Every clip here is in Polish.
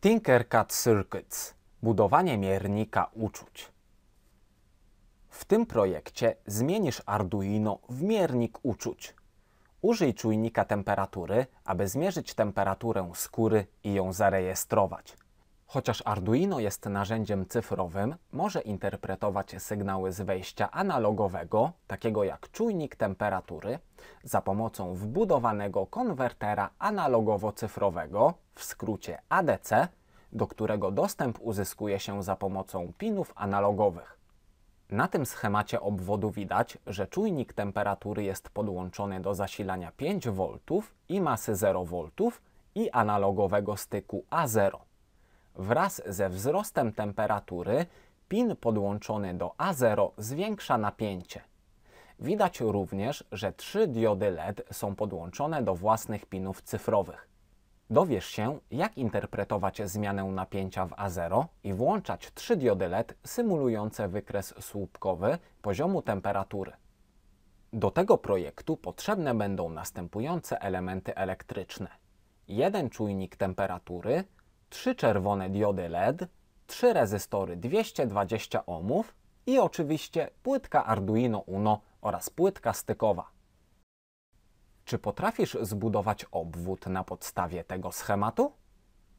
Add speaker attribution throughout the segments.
Speaker 1: Tinkercad Circuits budowanie miernika uczuć. W tym projekcie zmienisz Arduino w miernik uczuć. Użyj czujnika temperatury, aby zmierzyć temperaturę skóry i ją zarejestrować. Chociaż Arduino jest narzędziem cyfrowym, może interpretować sygnały z wejścia analogowego, takiego jak czujnik temperatury, za pomocą wbudowanego konwertera analogowo-cyfrowego, w skrócie ADC, do którego dostęp uzyskuje się za pomocą pinów analogowych. Na tym schemacie obwodu widać, że czujnik temperatury jest podłączony do zasilania 5V i masy 0V i analogowego styku A0. Wraz ze wzrostem temperatury pin podłączony do A0 zwiększa napięcie. Widać również, że trzy diody LED są podłączone do własnych pinów cyfrowych. Dowiesz się, jak interpretować zmianę napięcia w A0 i włączać trzy diody LED symulujące wykres słupkowy poziomu temperatury. Do tego projektu potrzebne będą następujące elementy elektryczne. Jeden czujnik temperatury, trzy czerwone diody LED, trzy rezystory 220 ohmów i oczywiście płytka Arduino Uno oraz płytka stykowa. Czy potrafisz zbudować obwód na podstawie tego schematu?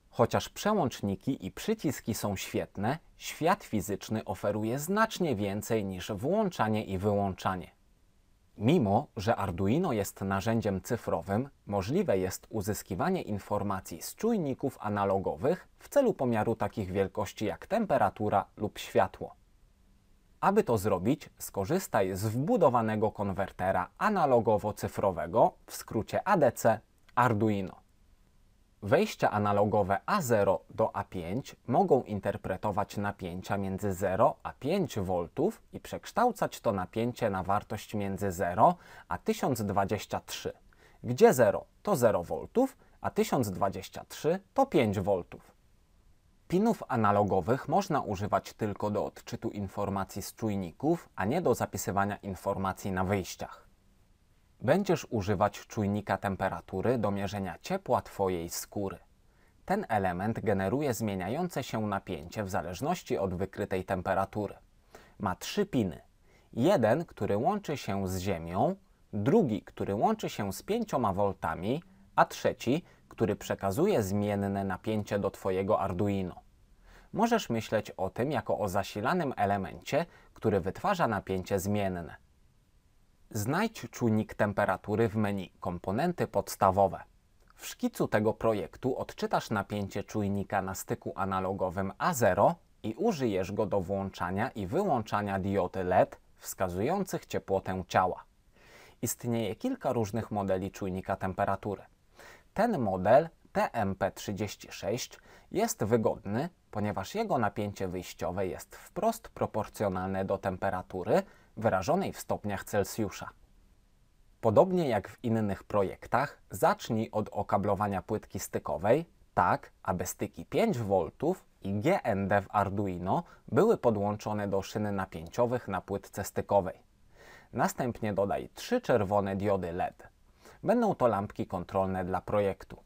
Speaker 1: Chociaż przełączniki i przyciski są świetne, świat fizyczny oferuje znacznie więcej niż włączanie i wyłączanie. Mimo, że Arduino jest narzędziem cyfrowym, możliwe jest uzyskiwanie informacji z czujników analogowych w celu pomiaru takich wielkości jak temperatura lub światło. Aby to zrobić, skorzystaj z wbudowanego konwertera analogowo-cyfrowego, w skrócie ADC, Arduino. Wejścia analogowe A0 do A5 mogą interpretować napięcia między 0 a 5 V i przekształcać to napięcie na wartość między 0 a 1023, gdzie 0 to 0 V, a 1023 to 5 V. Pinów analogowych można używać tylko do odczytu informacji z czujników, a nie do zapisywania informacji na wyjściach. Będziesz używać czujnika temperatury do mierzenia ciepła Twojej skóry. Ten element generuje zmieniające się napięcie w zależności od wykrytej temperatury. Ma trzy piny. Jeden, który łączy się z ziemią, drugi, który łączy się z 5 voltami, a trzeci, który przekazuje zmienne napięcie do Twojego Arduino. Możesz myśleć o tym jako o zasilanym elemencie, który wytwarza napięcie zmienne. Znajdź czujnik temperatury w menu Komponenty podstawowe. W szkicu tego projektu odczytasz napięcie czujnika na styku analogowym A0 i użyjesz go do włączania i wyłączania diody LED wskazujących ciepłotę ciała. Istnieje kilka różnych modeli czujnika temperatury. Ten model TMP36 jest wygodny, ponieważ jego napięcie wyjściowe jest wprost proporcjonalne do temperatury, wyrażonej w stopniach Celsjusza. Podobnie jak w innych projektach, zacznij od okablowania płytki stykowej, tak aby styki 5V i GND w Arduino były podłączone do szyny napięciowych na płytce stykowej. Następnie dodaj trzy czerwone diody LED. Będą to lampki kontrolne dla projektu.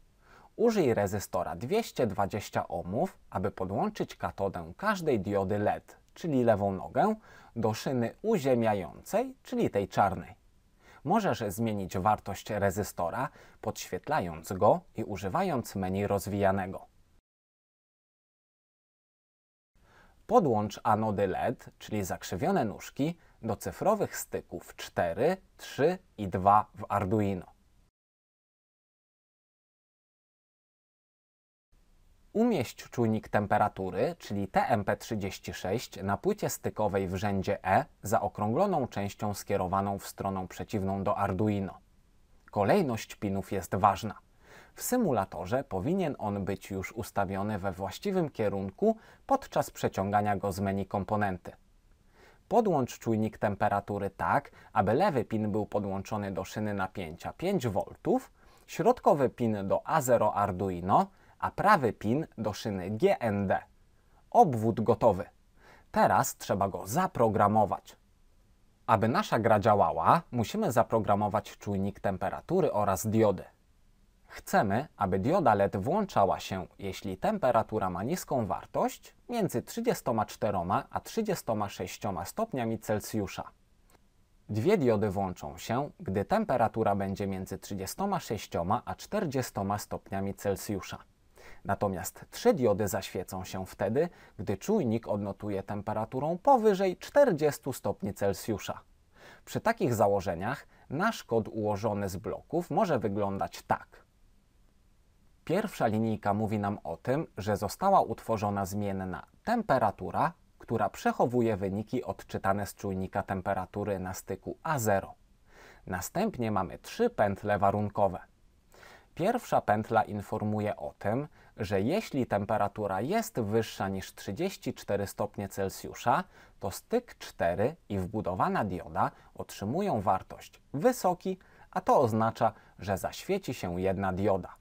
Speaker 1: Użyj rezystora 220 ohmów, aby podłączyć katodę każdej diody LED czyli lewą nogę, do szyny uziemiającej, czyli tej czarnej. Możesz zmienić wartość rezystora, podświetlając go i używając menu rozwijanego. Podłącz anody LED, czyli zakrzywione nóżki, do cyfrowych styków 4, 3 i 2 w Arduino. Umieść czujnik temperatury, czyli TMP36, na płycie stykowej w rzędzie E za okrągloną częścią skierowaną w stronę przeciwną do Arduino. Kolejność pinów jest ważna. W symulatorze powinien on być już ustawiony we właściwym kierunku podczas przeciągania go z menu komponenty. Podłącz czujnik temperatury tak, aby lewy pin był podłączony do szyny napięcia 5V, środkowy pin do A0 Arduino, a prawy pin do szyny GND. Obwód gotowy. Teraz trzeba go zaprogramować. Aby nasza gra działała, musimy zaprogramować czujnik temperatury oraz diody. Chcemy, aby dioda LED włączała się, jeśli temperatura ma niską wartość między 34 a 36 stopniami Celsjusza. Dwie diody włączą się, gdy temperatura będzie między 36 a 40 stopniami Celsjusza. Natomiast trzy diody zaświecą się wtedy, gdy czujnik odnotuje temperaturą powyżej 40 stopni Celsjusza. Przy takich założeniach nasz kod ułożony z bloków może wyglądać tak. Pierwsza linijka mówi nam o tym, że została utworzona zmienna temperatura, która przechowuje wyniki odczytane z czujnika temperatury na styku A0. Następnie mamy trzy pętle warunkowe – Pierwsza pętla informuje o tym, że jeśli temperatura jest wyższa niż 34 stopnie Celsjusza, to styk 4 i wbudowana dioda otrzymują wartość wysoki, a to oznacza, że zaświeci się jedna dioda.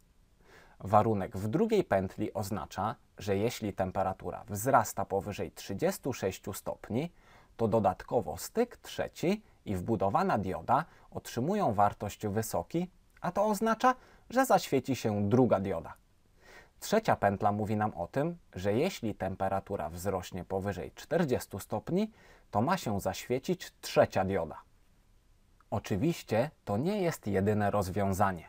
Speaker 1: Warunek w drugiej pętli oznacza, że jeśli temperatura wzrasta powyżej 36 stopni, to dodatkowo styk trzeci i wbudowana dioda otrzymują wartość wysoki, a to oznacza, że zaświeci się druga dioda. Trzecia pętla mówi nam o tym, że jeśli temperatura wzrośnie powyżej 40 stopni, to ma się zaświecić trzecia dioda. Oczywiście to nie jest jedyne rozwiązanie.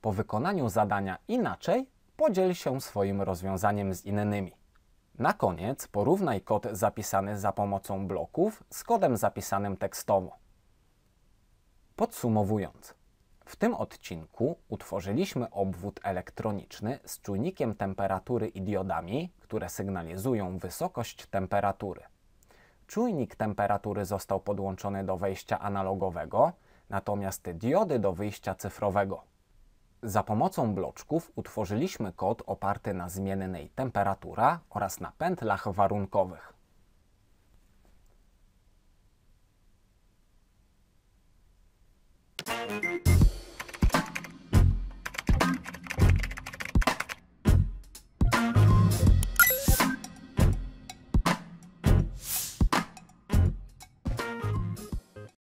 Speaker 1: Po wykonaniu zadania inaczej podziel się swoim rozwiązaniem z innymi. Na koniec porównaj kod zapisany za pomocą bloków z kodem zapisanym tekstowo. Podsumowując, w tym odcinku utworzyliśmy obwód elektroniczny z czujnikiem temperatury i diodami, które sygnalizują wysokość temperatury. Czujnik temperatury został podłączony do wejścia analogowego, natomiast diody do wyjścia cyfrowego. Za pomocą bloczków utworzyliśmy kod oparty na zmiennej temperatura oraz na pętlach warunkowych. Thank you.